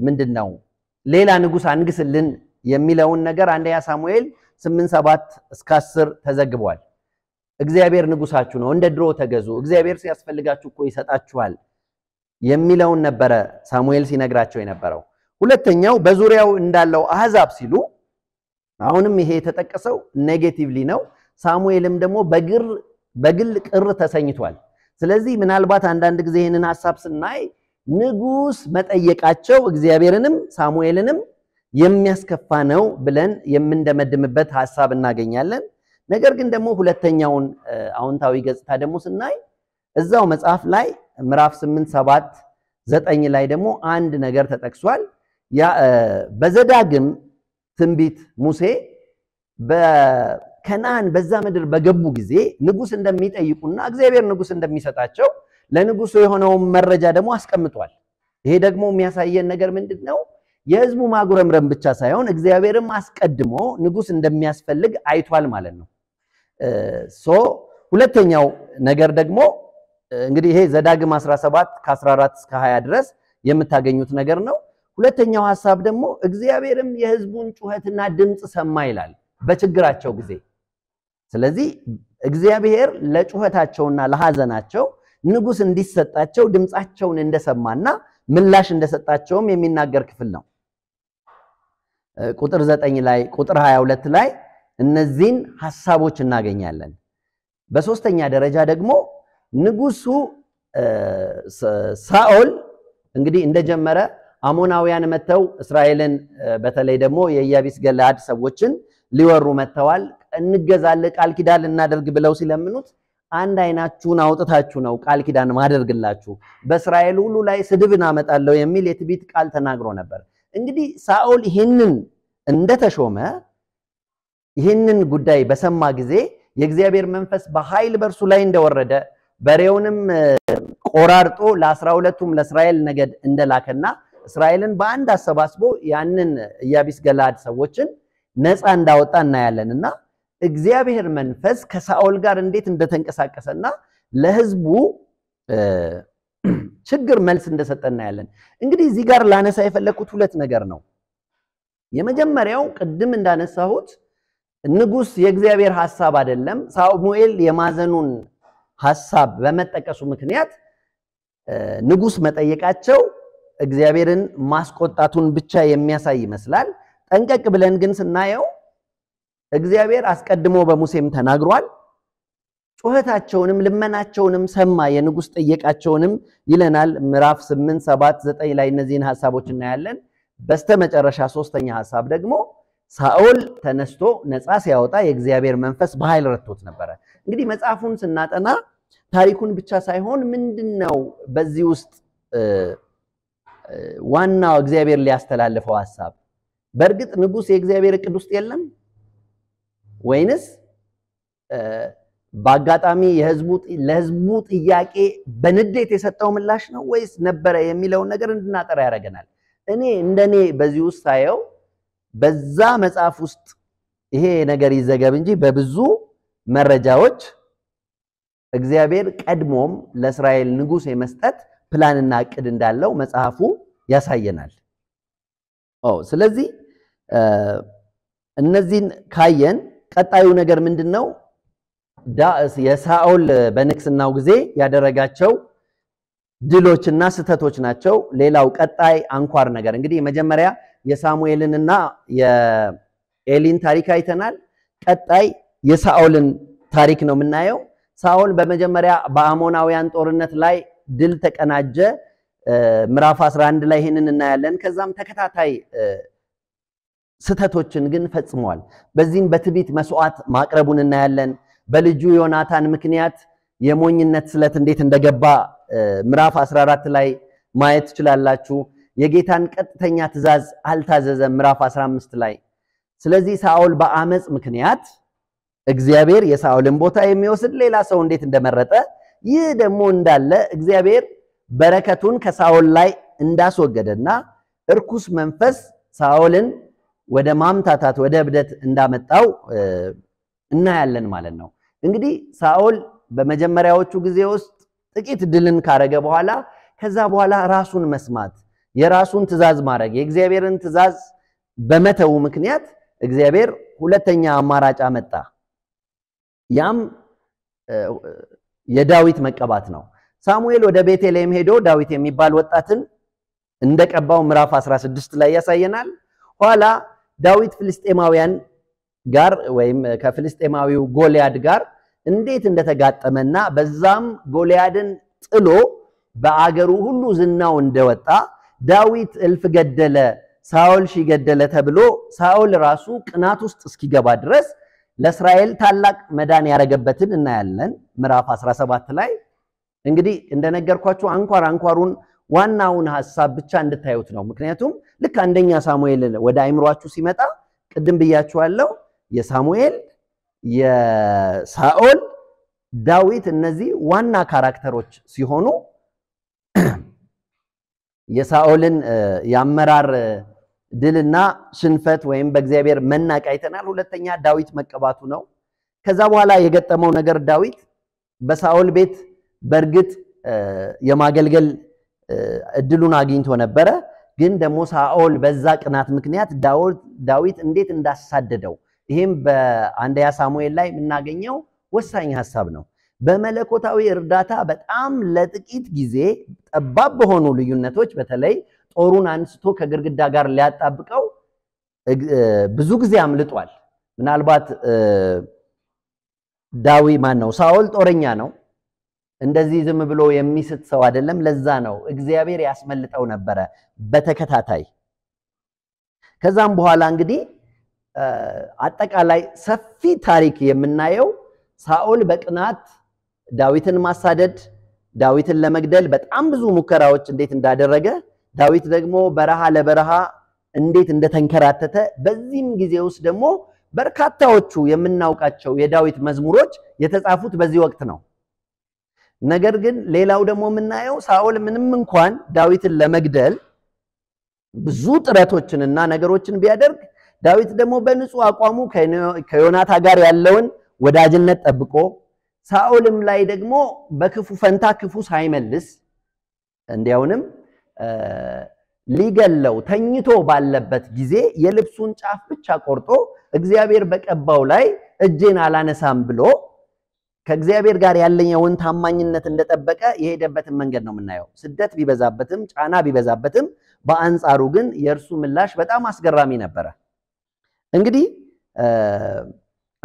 ምንድን ነው ሌላ ንጉስ አንግስልን የሚለውን ነገር አንደኛ ሳሙኤል 8:7 እስከ 10 ተዘግቧል። እግዚአብሔር ንጉሳችሁ ነው፣ እንደ ድሮ ተገዙ፣ እግዚአብሔር ሲያስፈልጋችሁ እኮ ይሰጣችኋል የሚለውን ነበረ ሳሙኤል ሲነግራቸው የነበረው። ሁለተኛው በዙሪያው እንዳለው አህዛብ ሲሉ አሁንም ይሄ የተጠቀሰው ኔጌቲቭሊ ነው። ሳሙኤልም ደግሞ በግር በግል ቅር ተሰኝቷል። ስለዚህ ምናልባት አንዳንድ ጊዜ ይህንን ሐሳብ ስናይ ንጉስ መጠየቃቸው እግዚአብሔርንም ሳሙኤልንም የሚያስከፋ ነው ብለን የምንደመድምበት ሐሳብ እናገኛለን። ነገር ግን ደግሞ ሁለተኛውን አዎንታዊ ገጽታ ደግሞ ስናይ እዛው መጽሐፍ ላይ ምዕራፍ 8 7 9 ላይ ደግሞ አንድ ነገር ተጠቅሷል። በዘዳግም ትንቢት ሙሴ ከነአን በዛ ምድር በገቡ ጊዜ ንጉስ እንደሚጠይቁና እግዚአብሔር ንጉስ እንደሚሰጣቸው ለንጉሱ የሆነውን መረጃ ደግሞ አስቀምጧል። ይሄ ደግሞ የሚያሳየን ነገር ምንድን ነው? የህዝቡ ማጉረምረም ብቻ ሳይሆን እግዚአብሔርም አስቀድሞ ንጉስ እንደሚያስፈልግ አይቷል ማለት ነው። ሶ ሁለተኛው ነገር ደግሞ እንግዲህ ይሄ ዘዳግም 17 ከ14 እስከ 20 ድረስ የምታገኙት ነገር ነው። ሁለተኛው ሐሳብ ደግሞ እግዚአብሔርም የህዝቡን ጩኸትና ድምፅ ሰማ ይላል በችግራቸው ጊዜ። ስለዚህ እግዚአብሔር ለጩኸታቸውና ለሐዘናቸው ንጉስ እንዲሰጣቸው ድምፃቸውን እንደሰማና ምላሽ እንደሰጣቸውም የሚናገር ክፍል ነው። ቁጥር 9 ላይ ቁጥር 22 ላይ እነዚህን ሐሳቦች እናገኛለን። በሶስተኛ ደረጃ ደግሞ ንጉሱ ሳኦል እንግዲህ እንደጀመረ አሞናውያን መጥተው እስራኤልን በተለይ ደግሞ የኢያቢስ ገለአድ ሰዎችን ሊወሩ መጥተዋል። እንገዛለ ቃል ኪዳን እናደርግ ብለው ሲለምኑት አንድ አይናችሁን አውጥታችሁ ነው ቃል ኪዳን ማደርግላችሁ፣ በእስራኤል ሁሉ ላይ ስድብን አመጣለሁ የሚል የትቢት ቃል ተናግሮ ነበር። እንግዲህ ሳኦል ይህንን እንደተሾመ ይህንን ጉዳይ በሰማ ጊዜ የእግዚአብሔር መንፈስ በኃይል በእርሱ ላይ እንደወረደ በሬውንም ቆራርጦ ለአስራ ሁለቱም ለእስራኤል ነገድ እንደላከና እስራኤልን በአንድ አሰባስቦ ያንን ኢያቢስ ገላድ ሰዎችን ነፃ እንዳወጣ እናያለን እና እግዚአብሔር መንፈስ ከሳኦል ጋር እንዴት እንደተንቀሳቀሰና ለህዝቡ ችግር መልስ እንደሰጠ እናያለን። እንግዲህ እዚህ ጋር ላነሳ የፈለግኩት ሁለት ነገር ነው። የመጀመሪያው ቅድም እንዳነሳሁት ንጉስ የእግዚአብሔር ሐሳብ አይደለም። ሳሙኤል የማዘኑን ሐሳብ በመጠቀሱ ምክንያት ንጉስ መጠየቃቸው እግዚአብሔርን ማስቆጣቱን ብቻ የሚያሳይ ይመስላል። ጠንቀቅ ብለን ግን ስናየው እግዚአብሔር አስቀድሞ በሙሴም ተናግሯል። ጩኸታቸውንም ልመናቸውንም ሰማ፣ የንጉሥ ጠየቃቸውንም ይለናል። ምዕራፍ 8፣ 7፣ 9 ላይ እነዚህን ሐሳቦች እናያለን። በስተመጨረሻ ሶስተኛ ሐሳብ ደግሞ ሳኦል ተነስቶ ነፃ ሲያወጣ የእግዚአብሔር መንፈስ በኃይል ረቶት ነበረ። እንግዲህ መጽሐፉን ስናጠና ታሪኩን ብቻ ሳይሆን ምንድነው በዚህ ውስጥ ዋናው እግዚአብሔር ሊያስተላልፈው ሐሳብ በእርግጥ ንጉሥ የእግዚአብሔር እቅድ ውስጥ የለም ወይንስ በአጋጣሚ ለህዝቡ ጥያቄ በንዴት የሰጠው ምላሽ ነው ወይስ ነበረ የሚለውን ነገር እንድናጠራ ያደርገናል። እኔ እንደኔ በዚህ ውስጥ ሳየው በዛ መጽሐፍ ውስጥ ይሄ ነገር ይዘገብ እንጂ በብዙ መረጃዎች እግዚአብሔር ቀድሞም ለእስራኤል ንጉሥ የመስጠት ፕላንና እቅድ እንዳለው መጽሐፉ ያሳየናል። ስለዚህ እነዚህን ካየን ቀጣዩ ነገር ምንድን ነው? የሳኦል በንግስናው ጊዜ ያደረጋቸው ድሎችና ስህተቶች ናቸው። ሌላው ቀጣይ አንኳር ነገር እንግዲህ መጀመሪያ የሳሙኤልንና የኤሊን ታሪክ አይተናል። ቀጣይ የሳኦልን ታሪክ ነው የምናየው። ሳኦል በመጀመሪያ በአሞናውያን ጦርነት ላይ ድል ተቀናጀ ምዕራፍ 11 ላይ ይህንን እናያለን። ከዛም ተከታታይ ስተቶችን ግን ፈጽመዋል። በዚህም በትዕቢት መስዋዕት ማቅረቡን እናያለን። በልጁ ዮናታን ምክንያት የሞኝነት ስለት እንዴት እንደገባ ምዕራፍ 14 ላይ ማየት ትችላላችሁ። የጌታን ቀጥተኛ ትእዛዝ አልታዘዘም ምዕራፍ 15 ላይ። ስለዚህ ሳኦል በአመፅ ምክንያት እግዚአብሔር የሳኦልን ቦታ የሚወስድ ሌላ ሰው እንዴት እንደመረጠ ይህ ደግሞ እንዳለ እግዚአብሔር በረከቱን ከሳኦል ላይ እንዳስወገደና እርኩስ መንፈስ ሳኦልን ወደ ማምታታት ወደ እብደት እንዳመጣው እናያለን ማለት ነው። እንግዲህ ሳኦል በመጀመሪያዎቹ ጊዜ ውስጥ ጥቂት ድልን ካረገ በኋላ ከዛ በኋላ ራሱን መስማት፣ የራሱን ትእዛዝ ማድረግ፣ የእግዚአብሔርን ትእዛዝ በመተው ምክንያት እግዚአብሔር ሁለተኛ አማራጭ አመጣ። ያም የዳዊት መቀባት ነው። ሳሙኤል ወደ ቤተልሔም ሄዶ ዳዊት የሚባል ወጣትን እንደቀባው ምዕራፍ 16 ላይ ያሳየናል። ኋላ ዳዊት ፍልስጤማውያን ጋር ወይም ከፍልስጤማዊው ጎልያድ ጋር እንዴት እንደተጋጠመና በዛም ጎልያድን ጥሎ በአገሩ ሁሉ ዝናው እንደወጣ ዳዊት እልፍ ገደለ፣ ሳኦል ሺ ገደለ ተብሎ ሳኦል ራሱ ቅናት ውስጥ እስኪገባ ድረስ ለእስራኤል ታላቅ መዳን ያደረገበትን እናያለን ምዕራፍ 17 ላይ እንግዲህ እንደነገርኳችሁ አንኳር አንኳሩን ዋናውን ሐሳብ ብቻ እንድታዩት ነው። ምክንያቱም ልክ አንደኛ ሳሙኤል ወደ አይምሯችሁ ሲመጣ ቅድም ብያችኋለሁ፣ የሳሙኤል የሳኦል፣ ዳዊት እነዚህ ዋና ካራክተሮች ሲሆኑ [clears throat] የሳኦልን የአመራር ድልና ሽንፈት ወይም በእግዚአብሔር መናቅ አይተናል። ሁለተኛ ዳዊት መቀባቱ ነው። ከዛ በኋላ የገጠመው ነገር ዳዊት በሳኦል ቤት በእርግጥ የማገልገል እድሉን አግኝቶ ነበረ። ግን ደግሞ ሳኦል በዛ ቅናት ምክንያት ዳዊት እንዴት እንዳሳደደው ይህም በአንደኛ ሳሙኤል ላይ የምናገኘው ወሳኝ ሀሳብ ነው። በመለኮታዊ እርዳታ በጣም ለጥቂት ጊዜ ጠባብ በሆኑ ልዩነቶች በተለይ ጦሩን አንስቶ ከግርግዳ ጋር ሊያጣብቀው ብዙ ጊዜ አምልጧል። ምናልባት ዳዊ ማን ነው? ሳኦል ጦረኛ ነው። እንደዚህ ዝም ብሎ የሚስት ሰው አይደለም። ለዛ ነው እግዚአብሔር ያስመልጠው ነበረ በተከታታይ። ከዛም በኋላ እንግዲህ አጠቃላይ ሰፊ ታሪክ የምናየው ሳኦል በቅናት ዳዊትን ማሳደድ፣ ዳዊትን ለመግደል በጣም ብዙ ሙከራዎች እንዴት እንዳደረገ ዳዊት ደግሞ በረሃ ለበረሃ እንዴት እንደተንከራተተ በዚህም ጊዜ ውስጥ ደግሞ በርካታዎቹ የምናውቃቸው የዳዊት መዝሙሮች የተጻፉት በዚህ ወቅት ነው። ነገር ግን ሌላው ደግሞ የምናየው ሳኦል ምንም እንኳን ዳዊትን ለመግደል ብዙ ጥረቶችንና ነገሮችን ቢያደርግ ዳዊት ደግሞ በንጹህ አቋሙ ከዮናታ ጋር ያለውን ወዳጅነት ጠብቆ ሳኦልም ላይ ደግሞ በክፉ ፈንታ ክፉ ሳይመልስ እንዲያውንም ሊገለው ተኝቶ ባለበት ጊዜ የልብሱን ጫፍ ብቻ ቆርጦ እግዚአብሔር በቀባው ላይ እጄን አላነሳም ብሎ ከእግዚአብሔር ጋር ያለውን ታማኝነት እንደጠበቀ የሄደበትን መንገድ ነው የምናየው። ስደት ቢበዛበትም ጫና ቢበዛበትም፣ በአንጻሩ ግን የእርሱ ምላሽ በጣም አስገራሚ ነበረ። እንግዲህ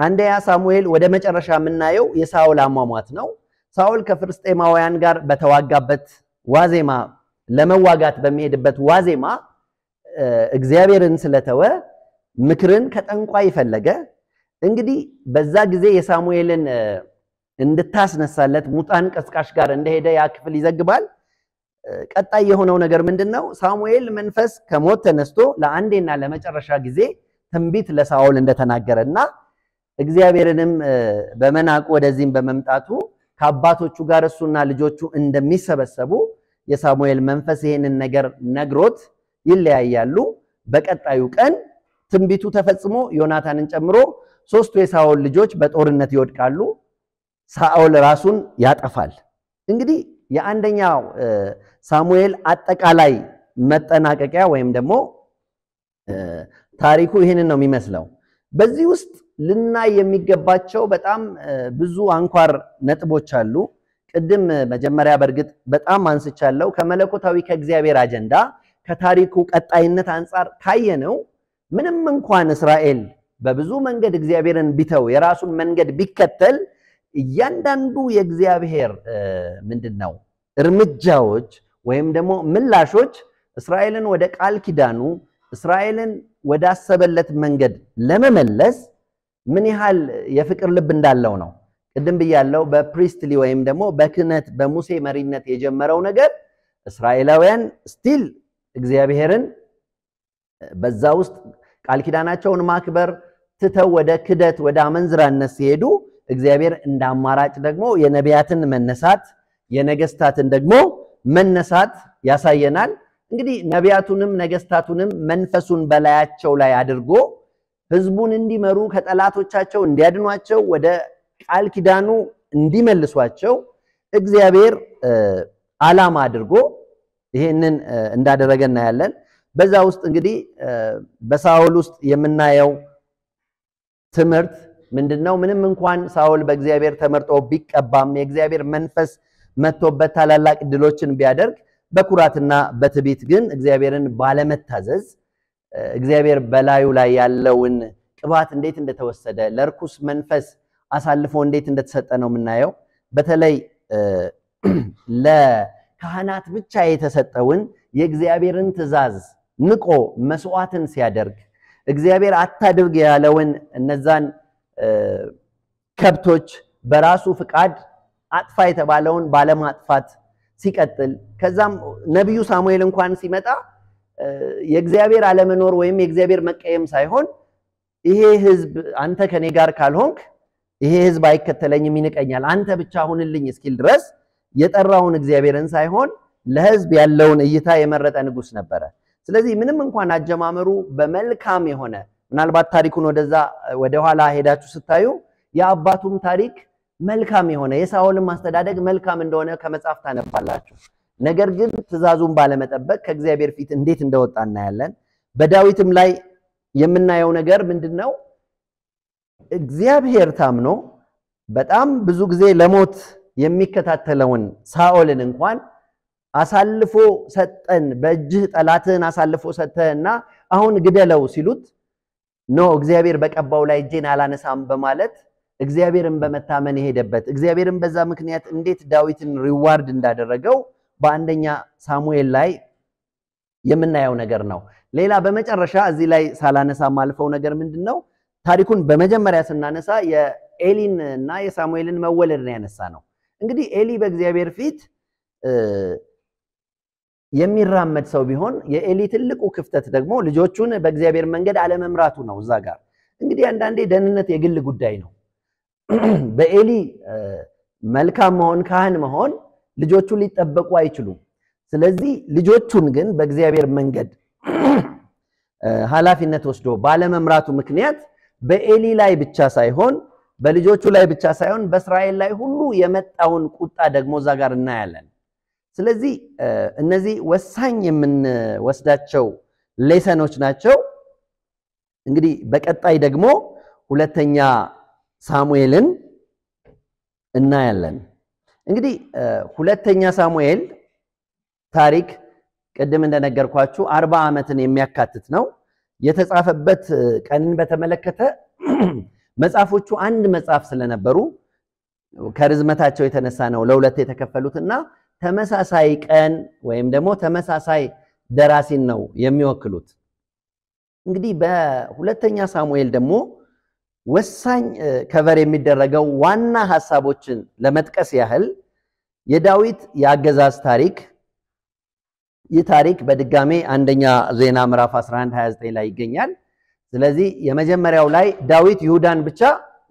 አንደኛ ሳሙኤል ወደ መጨረሻ የምናየው የሳውል አሟሟት ነው። ሳውል ከፍልስጤማውያን ጋር በተዋጋበት ዋዜማ ለመዋጋት በሚሄድበት ዋዜማ እግዚአብሔርን ስለተወ ምክርን ከጠንቋ ይፈለገ እንግዲህ በዛ ጊዜ የሳሙኤልን እንድታስነሳለት ሙጣን ቀስቃሽ ጋር እንደሄደ ያ ክፍል ይዘግባል። ቀጣይ የሆነው ነገር ምንድነው? ሳሙኤል መንፈስ ከሞት ተነስቶ ለአንዴና ለመጨረሻ ጊዜ ትንቢት ለሳኦል እንደተናገረ እና እግዚአብሔርንም በመናቁ ወደዚህም በመምጣቱ ከአባቶቹ ጋር እሱና ልጆቹ እንደሚሰበሰቡ የሳሙኤል መንፈስ ይህንን ነገር ነግሮት ይለያያሉ። በቀጣዩ ቀን ትንቢቱ ተፈጽሞ ዮናታንን ጨምሮ ሶስቱ የሳኦል ልጆች በጦርነት ይወድቃሉ። ሳኦል ራሱን ያጠፋል። እንግዲህ የአንደኛው ሳሙኤል አጠቃላይ መጠናቀቂያ ወይም ደግሞ ታሪኩ ይህንን ነው የሚመስለው። በዚህ ውስጥ ልናይ የሚገባቸው በጣም ብዙ አንኳር ነጥቦች አሉ። ቅድም መጀመሪያ በእርግጥ በጣም አንስቻለሁ። ከመለኮታዊ ከእግዚአብሔር አጀንዳ ከታሪኩ ቀጣይነት አንጻር ካየነው ምንም እንኳን እስራኤል በብዙ መንገድ እግዚአብሔርን ቢተው የራሱን መንገድ ቢከተል እያንዳንዱ የእግዚአብሔር ምንድን ነው እርምጃዎች ወይም ደግሞ ምላሾች እስራኤልን ወደ ቃል ኪዳኑ እስራኤልን ወዳሰበለት መንገድ ለመመለስ ምን ያህል የፍቅር ልብ እንዳለው ነው ቅድም ብያለው በፕሪስትሊ ወይም ደግሞ በክህነት በሙሴ መሪነት የጀመረው ነገር እስራኤላውያን ስቲል እግዚአብሔርን በዛ ውስጥ ቃል ኪዳናቸውን ማክበር ትተው ወደ ክደት ወደ አመንዝራነት ሲሄዱ እግዚአብሔር እንደ አማራጭ ደግሞ የነቢያትን መነሳት የነገስታትን ደግሞ መነሳት ያሳየናል። እንግዲህ ነቢያቱንም ነገስታቱንም መንፈሱን በላያቸው ላይ አድርጎ ህዝቡን እንዲመሩ ከጠላቶቻቸው እንዲያድኗቸው ወደ ቃል ኪዳኑ እንዲመልሷቸው እግዚአብሔር ዓላማ አድርጎ ይህንን እንዳደረገ እናያለን። በዛ ውስጥ እንግዲህ በሳውል ውስጥ የምናየው ትምህርት ምንድነው ምንም እንኳን ሳውል በእግዚአብሔር ተመርጦ ቢቀባም የእግዚአብሔር መንፈስ መጥቶበት ታላላቅ ድሎችን ቢያደርግ በኩራትና በትቢት ግን እግዚአብሔርን ባለመታዘዝ እግዚአብሔር በላዩ ላይ ያለውን ቅባት እንዴት እንደተወሰደ ለርኩስ መንፈስ አሳልፎ እንዴት እንደተሰጠ ነው የምናየው። በተለይ [clears throat] ለካህናት ብቻ የተሰጠውን የእግዚአብሔርን ትእዛዝ ንቆ መስዋዕትን ሲያደርግ እግዚአብሔር አታድርግ ያለውን እነዛን ከብቶች በራሱ ፍቃድ አጥፋ የተባለውን ባለማጥፋት ሲቀጥል ከዛም ነቢዩ ሳሙኤል እንኳን ሲመጣ የእግዚአብሔር አለመኖር ወይም የእግዚአብሔር መቀየም ሳይሆን ይሄ ሕዝብ አንተ ከኔ ጋር ካልሆንክ ይሄ ህዝብ አይከተለኝም፣ ይንቀኛል፣ አንተ ብቻ ሁንልኝ እስኪል ድረስ የጠራውን እግዚአብሔርን ሳይሆን ለህዝብ ያለውን እይታ የመረጠ ንጉስ ነበረ። ስለዚህ ምንም እንኳን አጀማመሩ በመልካም የሆነ ምናልባት ታሪኩን ወደዛ ወደኋላ ሄዳችሁ ስታዩ የአባቱም ታሪክ መልካም የሆነ የሳኦልን ማስተዳደግ መልካም እንደሆነ ከመጽሐፍ ታነባላችሁ። ነገር ግን ትእዛዙን ባለመጠበቅ ከእግዚአብሔር ፊት እንዴት እንደወጣ እናያለን። በዳዊትም ላይ የምናየው ነገር ምንድን ነው? እግዚአብሔር ታምኖ በጣም ብዙ ጊዜ ለሞት የሚከታተለውን ሳኦልን እንኳን አሳልፎ ሰጠን፣ በእጅህ ጠላትህን አሳልፎ ሰጠህና አሁን ግደለው ሲሉት ኖ እግዚአብሔር በቀባው ላይ እጄን አላነሳም በማለት እግዚአብሔርን በመታመን የሄደበት እግዚአብሔርን በዛ ምክንያት እንዴት ዳዊትን ሪዋርድ እንዳደረገው በአንደኛ ሳሙኤል ላይ የምናየው ነገር ነው። ሌላ በመጨረሻ እዚህ ላይ ሳላነሳ ማልፈው ነገር ምንድን ነው? ታሪኩን በመጀመሪያ ስናነሳ የኤሊን እና የሳሙኤልን መወለድ ነው ያነሳ ነው። እንግዲህ ኤሊ በእግዚአብሔር ፊት የሚራመድ ሰው ቢሆን የኤሊ ትልቁ ክፍተት ደግሞ ልጆቹን በእግዚአብሔር መንገድ አለመምራቱ ነው። እዛ ጋር እንግዲህ አንዳንዴ ደህንነት የግል ጉዳይ ነው። [clears throat] በኤሊ መልካም መሆን ካህን መሆን ልጆቹ ሊጠበቁ አይችሉም። ስለዚህ ልጆቹን ግን በእግዚአብሔር መንገድ [clears throat] ኃላፊነት ወስዶ ባለመምራቱ ምክንያት በኤሊ ላይ ብቻ ሳይሆን በልጆቹ ላይ ብቻ ሳይሆን በእስራኤል ላይ ሁሉ የመጣውን ቁጣ ደግሞ እዛ ጋር እናያለን። ስለዚህ እነዚህ ወሳኝ የምንወስዳቸው ሌሰኖች ናቸው። እንግዲህ በቀጣይ ደግሞ ሁለተኛ ሳሙኤልን እናያለን። እንግዲህ ሁለተኛ ሳሙኤል ታሪክ ቅድም እንደነገርኳችሁ አርባ ዓመትን የሚያካትት ነው። የተጻፈበት ቀንን በተመለከተ [clears throat] መጽሐፎቹ አንድ መጽሐፍ ስለነበሩ ከርዝመታቸው የተነሳ ነው ለሁለት የተከፈሉትና ተመሳሳይ ቀን ወይም ደግሞ ተመሳሳይ ደራሲን ነው የሚወክሉት። እንግዲህ በሁለተኛ ሳሙኤል ደግሞ ወሳኝ ከቨር የሚደረገው ዋና ሀሳቦችን ለመጥቀስ ያህል የዳዊት የአገዛዝ ታሪክ ይህ ታሪክ በድጋሜ አንደኛ ዜና ምዕራፍ 11 29 ላይ ይገኛል። ስለዚህ የመጀመሪያው ላይ ዳዊት ይሁዳን ብቻ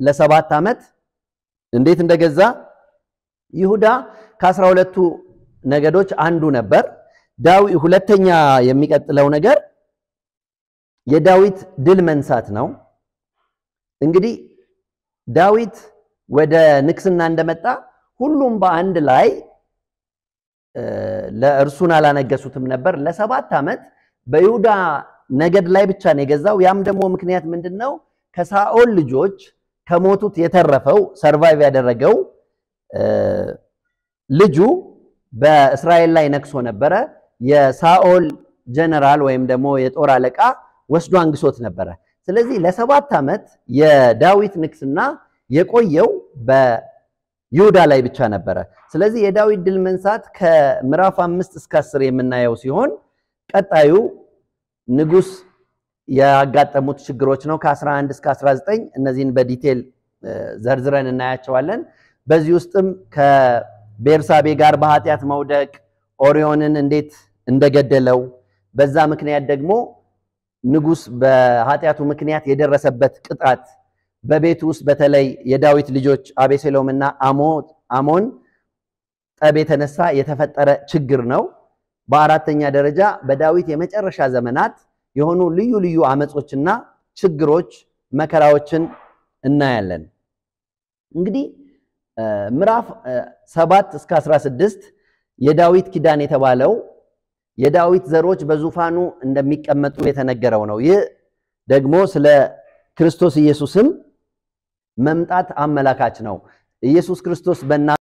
ለሰባት ዓመት እንዴት እንደገዛ ይሁዳ ከአስራ ሁለቱ ነገዶች አንዱ ነበር። ዳዊት ሁለተኛ የሚቀጥለው ነገር የዳዊት ድል መንሳት ነው። እንግዲህ ዳዊት ወደ ንግስና እንደመጣ ሁሉም በአንድ ላይ ለእርሱን አላነገሱትም ነበር። ለሰባት ዓመት በይሁዳ ነገድ ላይ ብቻ ነው የገዛው። ያም ደግሞ ምክንያት ምንድን ነው? ከሳኦል ልጆች ከሞቱት የተረፈው ሰርቫይቭ ያደረገው ልጁ በእስራኤል ላይ ነግሶ ነበረ። የሳኦል ጀነራል ወይም ደግሞ የጦር አለቃ ወስዶ አንግሶት ነበረ። ስለዚህ ለሰባት ዓመት የዳዊት ንግስና የቆየው ይሁዳ ላይ ብቻ ነበረ። ስለዚህ የዳዊት ድል መንሳት ከምዕራፍ አምስት እስከ አስር የምናየው ሲሆን ቀጣዩ ንጉስ ያጋጠሙት ችግሮች ነው። ከ11 እስከ 19 እነዚህን በዲቴል ዘርዝረን እናያቸዋለን። በዚህ ውስጥም ከቤርሳቤ ጋር በኃጢአት መውደቅ፣ ኦሪዮንን እንዴት እንደገደለው በዛ ምክንያት ደግሞ ንጉስ በኃጢአቱ ምክንያት የደረሰበት ቅጣት በቤት ውስጥ በተለይ የዳዊት ልጆች አቤሴሎምና አሞን ጠብ የተነሳ የተፈጠረ ችግር ነው። በአራተኛ ደረጃ በዳዊት የመጨረሻ ዘመናት የሆኑ ልዩ ልዩ አመጾችና ችግሮች፣ መከራዎችን እናያለን። እንግዲህ ምዕራፍ 7 እስከ 16 የዳዊት ኪዳን የተባለው የዳዊት ዘሮች በዙፋኑ እንደሚቀመጡ የተነገረው ነው። ይህ ደግሞ ስለ ክርስቶስ ኢየሱስም መምጣት አመላካች ነው። ኢየሱስ ክርስቶስ በእና